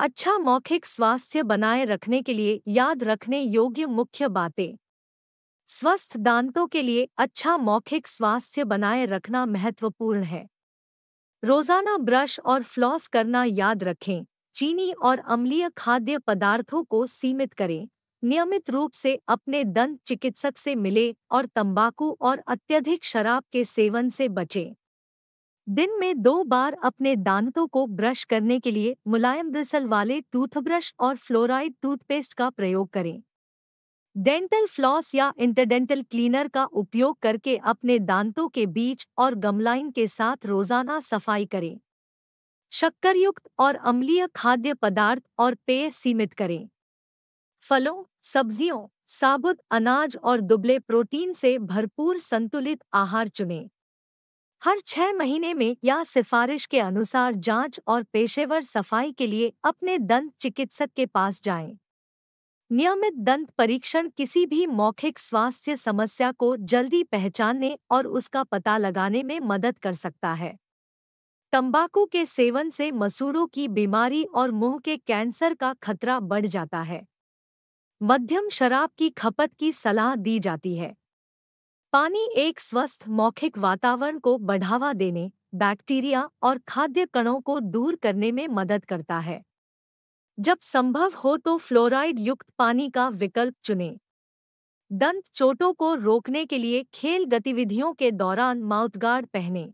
अच्छा मौखिक स्वास्थ्य बनाए रखने के लिए याद रखने योग्य मुख्य बातें स्वस्थ दांतों के लिए अच्छा मौखिक स्वास्थ्य बनाए रखना महत्वपूर्ण है रोजाना ब्रश और फ्लॉस करना याद रखें चीनी और अम्लीय खाद्य पदार्थों को सीमित करें नियमित रूप से अपने दंत चिकित्सक से मिले और तंबाकू और अत्यधिक शराब के सेवन से बचें दिन में दो बार अपने दांतों को ब्रश करने के लिए मुलायम ब्रिसल वाले टूथब्रश और फ्लोराइड टूथपेस्ट का प्रयोग करें डेंटल फ्लॉस या इंटरडेंटल क्लीनर का उपयोग करके अपने दांतों के बीच और गमलाइन के साथ रोजाना सफाई करें शक्करयुक्त और अम्लीय खाद्य पदार्थ और पेय सीमित करें फलों सब्जियों साबुत अनाज और दुबले प्रोटीन से भरपूर संतुलित आहार चुनें हर छह महीने में या सिफारिश के अनुसार जांच और पेशेवर सफाई के लिए अपने दंत चिकित्सक के पास जाएं। नियमित दंत परीक्षण किसी भी मौखिक स्वास्थ्य समस्या को जल्दी पहचानने और उसका पता लगाने में मदद कर सकता है तंबाकू के सेवन से मसूड़ों की बीमारी और मुंह के कैंसर का खतरा बढ़ जाता है मध्यम शराब की खपत की सलाह दी जाती है पानी एक स्वस्थ मौखिक वातावरण को बढ़ावा देने बैक्टीरिया और खाद्य कणों को दूर करने में मदद करता है जब संभव हो तो फ्लोराइड युक्त पानी का विकल्प चुनें दंत चोटों को रोकने के लिए खेल गतिविधियों के दौरान माउथगार्ड पहने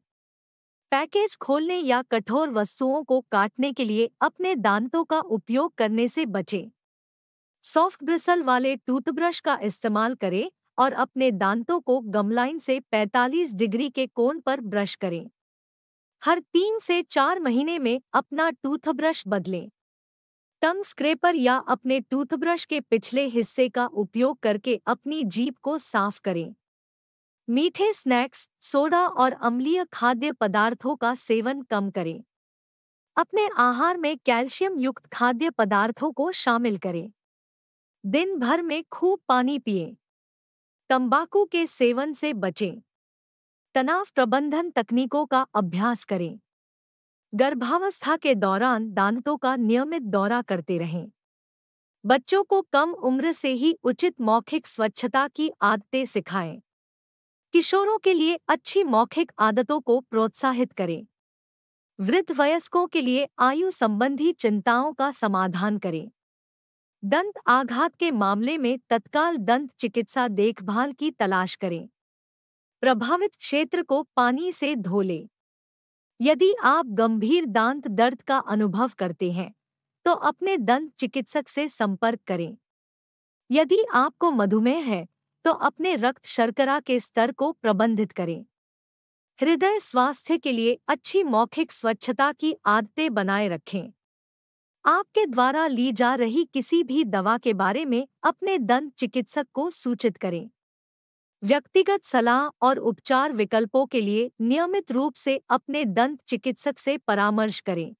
पैकेज खोलने या कठोर वस्तुओं को काटने के लिए अपने दांतों का उपयोग करने से बचें सॉफ्ट ब्रिसल वाले टूथब्रश का इस्तेमाल करें और अपने दांतों को गमलाइन से 45 डिग्री के कोण पर ब्रश करें हर तीन से चार महीने में अपना टूथब्रश बदलें टंग स्क्रेपर या अपने टूथब्रश के पिछले हिस्से का उपयोग करके अपनी जीप को साफ करें मीठे स्नैक्स सोडा और अम्लीय खाद्य पदार्थों का सेवन कम करें अपने आहार में कैल्शियम युक्त खाद्य पदार्थों को शामिल करें दिन भर में खूब पानी पिएं। तंबाकू के सेवन से बचें तनाव प्रबंधन तकनीकों का अभ्यास करें गर्भावस्था के दौरान दांतों का नियमित दौरा करते रहें बच्चों को कम उम्र से ही उचित मौखिक स्वच्छता की आदतें सिखाएं किशोरों के लिए अच्छी मौखिक आदतों को प्रोत्साहित करें वृद्ध वयस्कों के लिए आयु संबंधी चिंताओं का समाधान करें दंत आघात के मामले में तत्काल दंत चिकित्सा देखभाल की तलाश करें प्रभावित क्षेत्र को पानी से धो लें यदि आप गंभीर दांत दर्द का अनुभव करते हैं तो अपने दंत चिकित्सक से संपर्क करें यदि आपको मधुमेह है तो अपने रक्त शर्करा के स्तर को प्रबंधित करें हृदय स्वास्थ्य के लिए अच्छी मौखिक स्वच्छता की आदतें बनाए रखें आपके द्वारा ली जा रही किसी भी दवा के बारे में अपने दंत चिकित्सक को सूचित करें व्यक्तिगत सलाह और उपचार विकल्पों के लिए नियमित रूप से अपने दंत चिकित्सक से परामर्श करें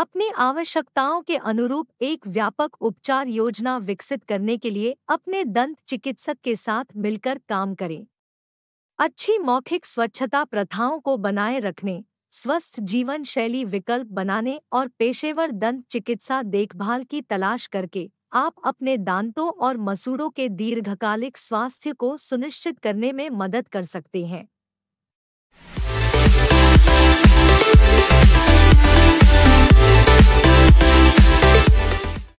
अपनी आवश्यकताओं के अनुरूप एक व्यापक उपचार योजना विकसित करने के लिए अपने दंत चिकित्सक के साथ मिलकर काम करें अच्छी मौखिक स्वच्छता प्रथाओं को बनाए रखने स्वस्थ जीवन शैली विकल्प बनाने और पेशेवर दंत चिकित्सा देखभाल की तलाश करके आप अपने दांतों और मसूड़ों के दीर्घकालिक स्वास्थ्य को सुनिश्चित करने में मदद कर सकते हैं